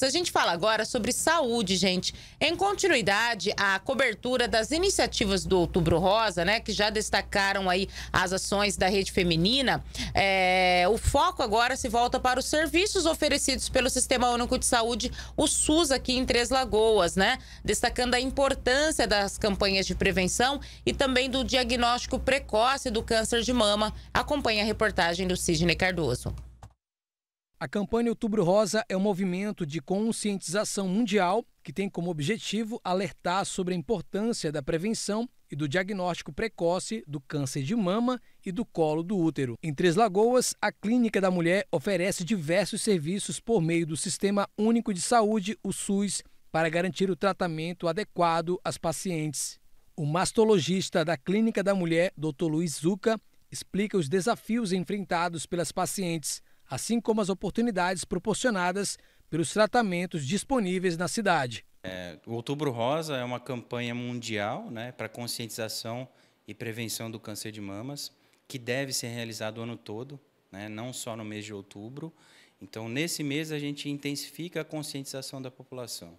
A gente fala agora sobre saúde, gente. Em continuidade à cobertura das iniciativas do Outubro Rosa, né, que já destacaram aí as ações da rede feminina, é, o foco agora se volta para os serviços oferecidos pelo Sistema Único de Saúde, o SUS, aqui em Três Lagoas, né, destacando a importância das campanhas de prevenção e também do diagnóstico precoce do câncer de mama. Acompanhe a reportagem do Sidney Cardoso. A campanha Outubro Rosa é um movimento de conscientização mundial que tem como objetivo alertar sobre a importância da prevenção e do diagnóstico precoce do câncer de mama e do colo do útero. Em Três Lagoas, a Clínica da Mulher oferece diversos serviços por meio do Sistema Único de Saúde, o SUS, para garantir o tratamento adequado às pacientes. O mastologista da Clínica da Mulher, Dr. Luiz Zuca, explica os desafios enfrentados pelas pacientes assim como as oportunidades proporcionadas pelos tratamentos disponíveis na cidade. É, o Outubro Rosa é uma campanha mundial né, para conscientização e prevenção do câncer de mamas, que deve ser realizado o ano todo, né, não só no mês de outubro. Então, nesse mês, a gente intensifica a conscientização da população.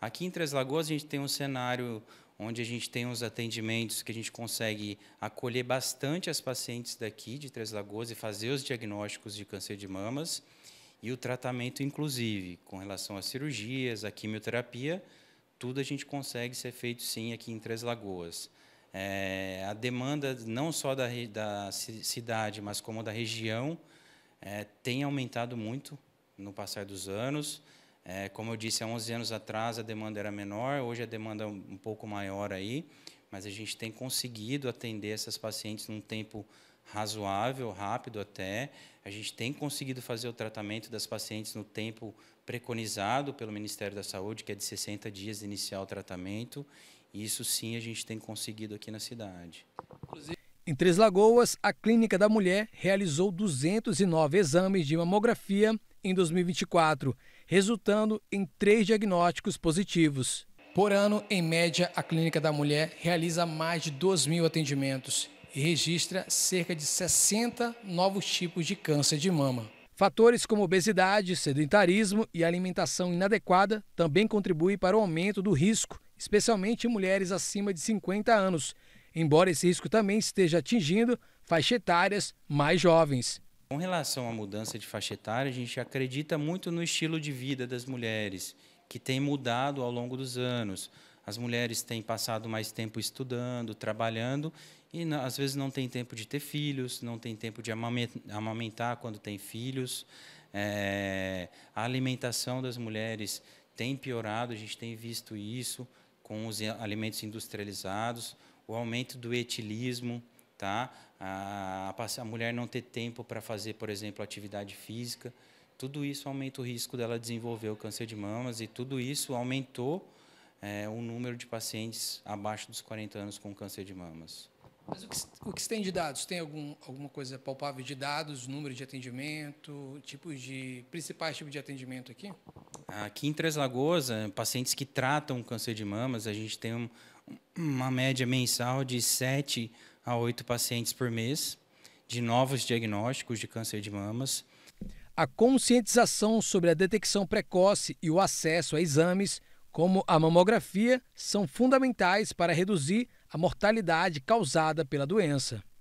Aqui em Três Lagoas, a gente tem um cenário onde a gente tem uns atendimentos que a gente consegue acolher bastante as pacientes daqui de Três Lagoas e fazer os diagnósticos de câncer de mamas e o tratamento, inclusive, com relação às cirurgias, à quimioterapia, tudo a gente consegue ser feito sim aqui em Três Lagoas. É, a demanda não só da, da, cidade, mas como da região, é, tem aumentado muito no passar dos anos. É, como eu disse, há 11 anos atrás a demanda era menor, hoje a demanda é um pouco maior aí, mas a gente tem conseguido atender essas pacientes num tempo razoável, rápido até. A gente tem conseguido fazer o tratamento das pacientes no tempo preconizado pelo Ministério da Saúde, que é de 60 dias de iniciar o tratamento. E isso sim a gente tem conseguido aqui na cidade. Em Três Lagoas, a Clínica da Mulher realizou 209 exames de mamografia em 2024, resultando em três diagnósticos positivos. Por ano, em média, a Clínica da Mulher realiza mais de 2 mil atendimentos e registra cerca de 60 novos tipos de câncer de mama. Fatores como obesidade, sedentarismo e alimentação inadequada também contribuem para o aumento do risco, especialmente em mulheres acima de 50 anos, embora esse risco também esteja atingindo faixa etárias mais jovens. Com relação à mudança de faixa etária, a gente acredita muito no estilo de vida das mulheres, que tem mudado ao longo dos anos. As mulheres têm passado mais tempo estudando, trabalhando e às vezes não tem tempo de ter filhos, não tem tempo de amamentar quando tem filhos. É, a alimentação das mulheres tem piorado, a gente tem visto isso com os alimentos industrializados, o aumento do etilismo, tá? A, a mulher não ter tempo para fazer, por exemplo, atividade física, tudo isso aumenta o risco dela desenvolver o câncer de mamas e tudo isso aumentou é, o número de pacientes abaixo dos 40 anos com câncer de mamas. Mas o que, o que se tem de dados? Tem algum, alguma coisa palpável de dados, número de atendimento, tipos de principais tipos de atendimento aqui? Aqui em Três Lagoas, eh, pacientes que tratam câncer de mamas, a gente tem um, uma média mensal de 7 a oito pacientes por mês de novos diagnósticos de câncer de mamas. A conscientização sobre a detecção precoce e o acesso a exames, como a mamografia, são fundamentais para reduzir a mortalidade causada pela doença.